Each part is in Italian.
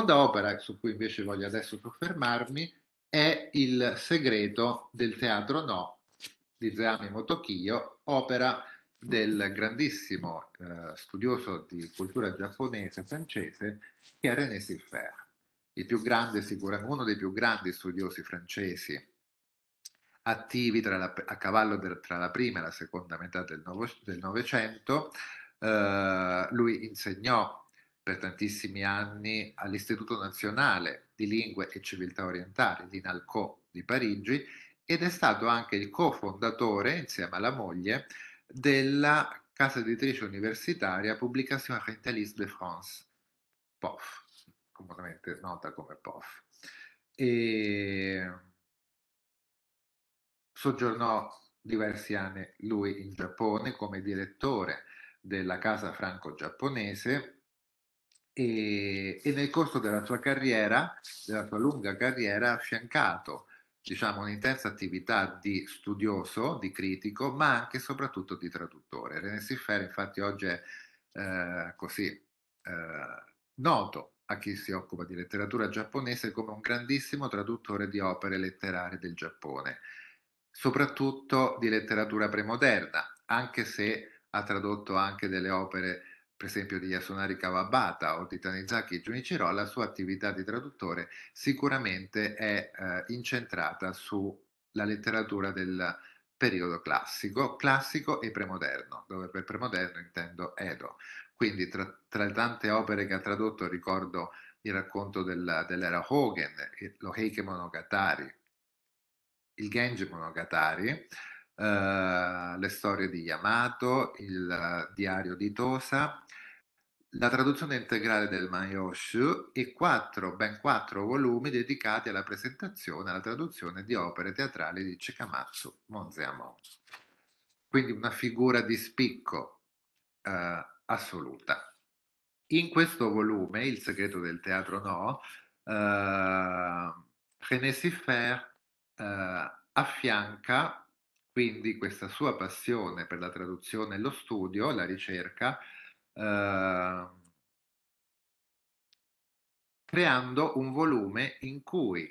seconda opera su cui invece voglio adesso soffermarmi è Il segreto del teatro no di Zeami Motokiyo, opera del grandissimo eh, studioso di cultura giapponese e francese che è René Silfer, uno dei più grandi studiosi francesi attivi la, a cavallo del, tra la prima e la seconda metà del, Novecento. Eh, lui insegnò per tantissimi anni all'Istituto Nazionale di Lingue e Civiltà Orientali, l'INALCO di Parigi, ed è stato anche il cofondatore, insieme alla moglie, della casa editrice universitaria Publication Orientaliste de France, POF, comunemente nota come POF. E soggiornò diversi anni lui in Giappone come direttore della casa franco-giapponese e, e, nel corso della sua carriera, della sua lunga carriera, ha affiancato diciamo, un'intensa attività di studioso, di critico, ma anche e soprattutto di traduttore. René Siffer infatti oggi è eh, così eh, noto a chi si occupa di letteratura giapponese come un grandissimo traduttore di opere letterarie del Giappone, soprattutto di letteratura premoderna, anche se ha tradotto anche delle opere per esempio di Yasunari Kawabata o di Tanizaki Junichiro, la sua attività di traduttore sicuramente è eh, incentrata sulla letteratura del periodo classico, classico e premoderno, dove per premoderno intendo Edo. Quindi tra, tra le tante opere che ha tradotto ricordo il racconto della, dell'era Hogen, lo Heike Monogatari, il Genji Monogatari, Uh, le storie di Yamato, il uh, diario di Tosa, la traduzione integrale del Manyoshu e quattro, ben quattro volumi dedicati alla presentazione e alla traduzione di opere teatrali di Cekamatsu Monzeamon. Quindi una figura di spicco eh, assoluta. In questo volume, Il segreto del teatro no, eh, René Siffer eh, affianca quindi questa sua passione per la traduzione e lo studio, la ricerca, Ehm, creando un volume in cui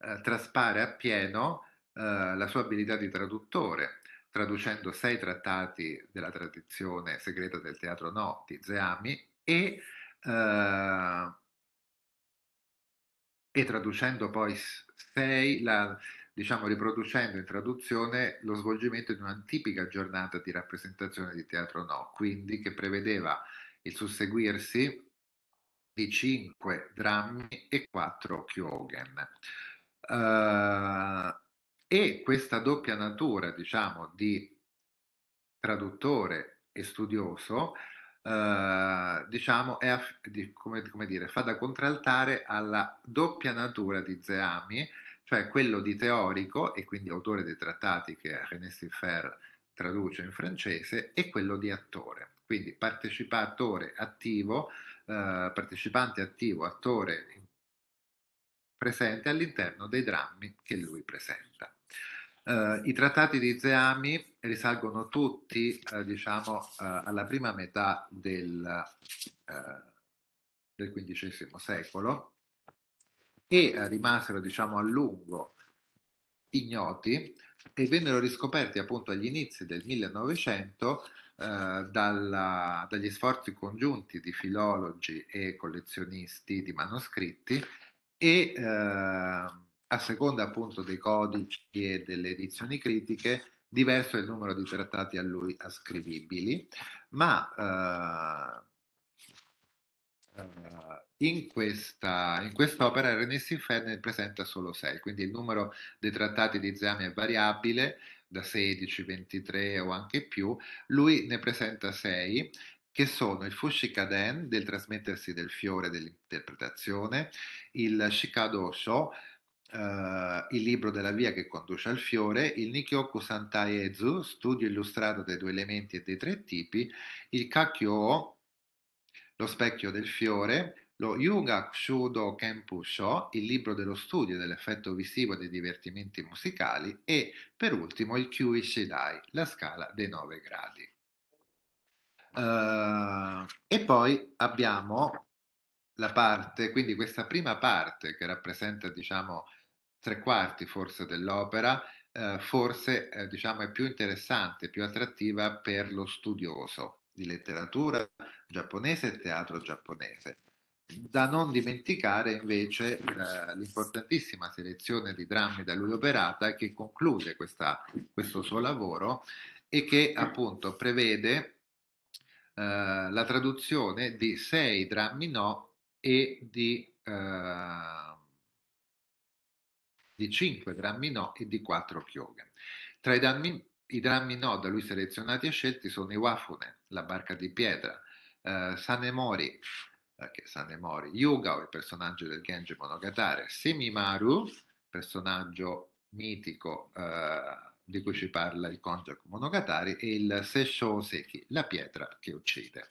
eh, traspare appieno eh, la sua abilità di traduttore, traducendo sei trattati della tradizione segreta del teatro no di Zeami e, eh, e traducendo poi sei la, diciamo riproducendo in traduzione lo svolgimento di un'antipica giornata di rappresentazione di teatro no, quindi che prevedeva il susseguirsi di cinque drammi e quattro Kyogen. Uh, e questa doppia natura, diciamo, di traduttore e studioso, eh, diciamo, è, come, come dire, fa da contraltare alla doppia natura di Zeami, cioè quello di teorico, e quindi autore dei trattati che René Siffer traduce in francese, e quello di attore. Quindi partecipatore attivo, eh, partecipante attivo, attore presente all'interno dei drammi che lui presenta. Eh, I trattati di Zeami risalgono tutti, eh, diciamo, eh, alla prima metà del, eh, del XV secolo, e eh, rimasero diciamo a lungo ignoti e vennero riscoperti appunto agli inizi del 1900 eh, dalla, dagli sforzi congiunti di filologi e collezionisti di manoscritti e eh, a seconda appunto dei codici e delle edizioni critiche diverso è il numero di trattati a lui ascrivibili, ma eh, in questa, in quest'opera René Inferno ne presenta solo 6, quindi il numero dei trattati di esame è variabile da 16, 23 o anche più, lui ne presenta 6 che sono il Fushikaden del trasmettersi del fiore dell'interpretazione, il Shikadosho, Uh, eh, il libro della via che conduce al fiore, il Nikyoku Santai Ezu, studio illustrato dei due elementi e dei tre tipi, il Kakyo, lo specchio del fiore, lo Yuga Kushudo Kenpu Sho, il libro dello studio dell'effetto visivo dei divertimenti musicali e, per ultimo, il Kyui Shidai, la scala dei 9 gradi. Uh, e poi abbiamo la parte, quindi questa prima parte che rappresenta, diciamo, tre quarti forse dell'opera, eh, forse eh, diciamo è più interessante, più attrattiva per lo studioso di letteratura giapponese e teatro giapponese. Da non dimenticare invece eh, l'importantissima selezione di drammi da lui operata che conclude questa, questo suo lavoro e che appunto prevede Uh, la traduzione di sei drammi no e di, uh, di cinque drammi no e di quattro chioga. Tra i drammi, i drammi no da lui selezionati e scelti sono i Wafune, la barca di pietra, uh, Sanemori, che Sanemori, Yuga, il personaggio del Genji Monogatari, Semimaru, personaggio mitico eh, di cui ci parla il Konjaku Monogatari, e il Seisho Seki, la pietra che uccide.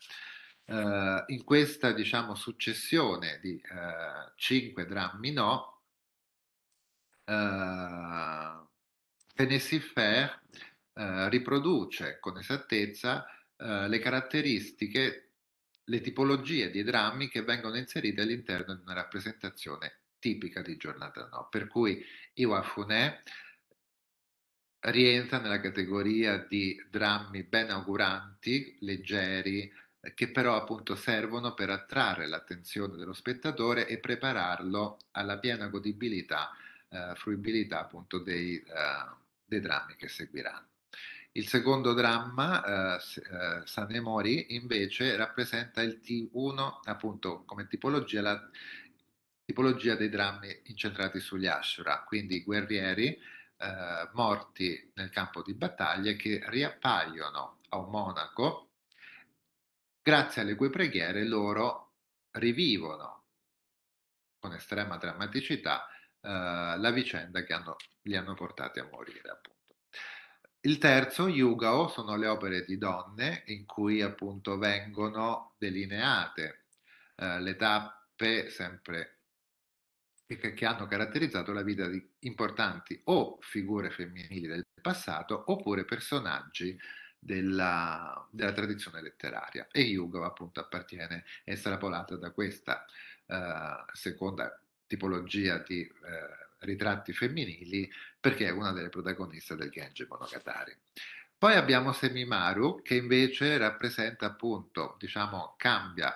Eh, in questa diciamo, successione di eh, cinque drammi no, eh, Tenessifer eh, riproduce con esattezza eh, le caratteristiche le tipologie di drammi che vengono inseriti all'interno di una rappresentazione tipica di giornata no. Per cui Iwafuné rientra nella categoria di drammi ben auguranti, leggeri, che però appunto servono per attrarre l'attenzione dello spettatore e prepararlo alla piena godibilità, eh, fruibilità appunto dei, eh, dei drammi che seguiranno. Il secondo dramma, eh, eh Sanemori, invece rappresenta il T1, appunto come tipologia, la tipologia dei drammi incentrati sugli Ashura, quindi guerrieri eh, morti nel campo di battaglia che riappaiono a un monaco, grazie alle cui preghiere loro rivivono con estrema drammaticità eh, la vicenda che hanno, li hanno portati a morire. Appunto. Il terzo, Yugao, sono le opere di donne in cui appunto vengono delineate eh, le tappe sempre che, che, hanno caratterizzato la vita di importanti o figure femminili del passato oppure personaggi della, della tradizione letteraria. E Yugao appunto appartiene, è estrapolata da questa eh, seconda tipologia di... Eh, ritratti femminili perché è una delle protagoniste del Genji Monogatari. Poi abbiamo Semimaru che invece rappresenta appunto, diciamo, cambia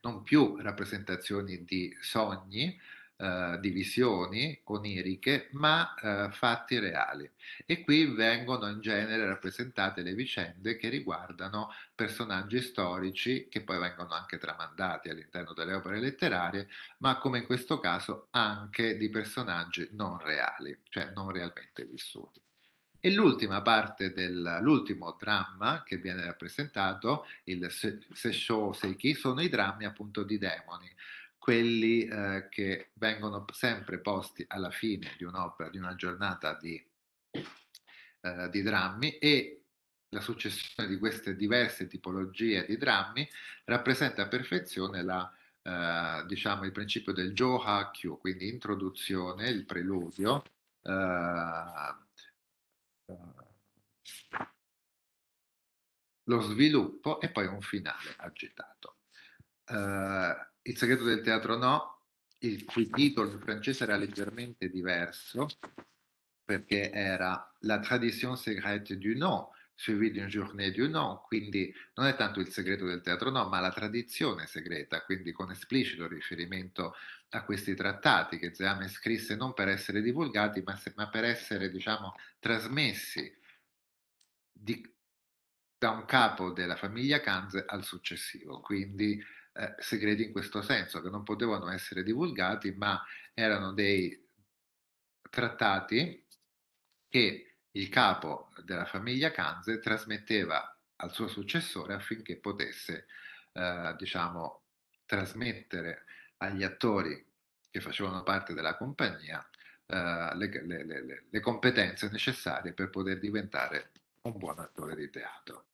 non più rappresentazioni di sogni, eh, divisioni oniriche, ma eh, fatti reali. E qui vengono in genere rappresentate le vicende che riguardano personaggi storici che poi vengono anche tramandati all'interno delle opere letterarie, ma come in questo caso anche di personaggi non reali, cioè non realmente vissuti. E l'ultima parte dell'ultimo dramma che viene rappresentato, il Seisho Seiki, sono i drammi appunto di demoni quelli eh, che vengono sempre posti alla fine di un'opera, di una giornata di, eh, di, drammi e la successione di queste diverse tipologie di drammi rappresenta a perfezione la, eh, diciamo, il principio del Joha-Kyu, quindi introduzione, il preludio, eh, eh, lo sviluppo e poi un finale agitato. Eh, il segreto del teatro no, il cui titolo in francese era leggermente diverso, perché era La tradition secrète du no, suivi d'une journée du no, quindi non è tanto il segreto del teatro no, ma la tradizione segreta, quindi con esplicito riferimento a questi trattati che Zeame scrisse non per essere divulgati, ma, se, ma per essere, diciamo, trasmessi di, da un capo della famiglia Kanz al successivo. Quindi eh, segreti in questo senso, che non potevano essere divulgati, ma erano dei trattati che il capo della famiglia Kanze trasmetteva al suo successore affinché potesse, eh, diciamo, trasmettere agli attori che facevano parte della compagnia eh, le, le, le, le competenze necessarie per poter diventare un buon attore di teatro.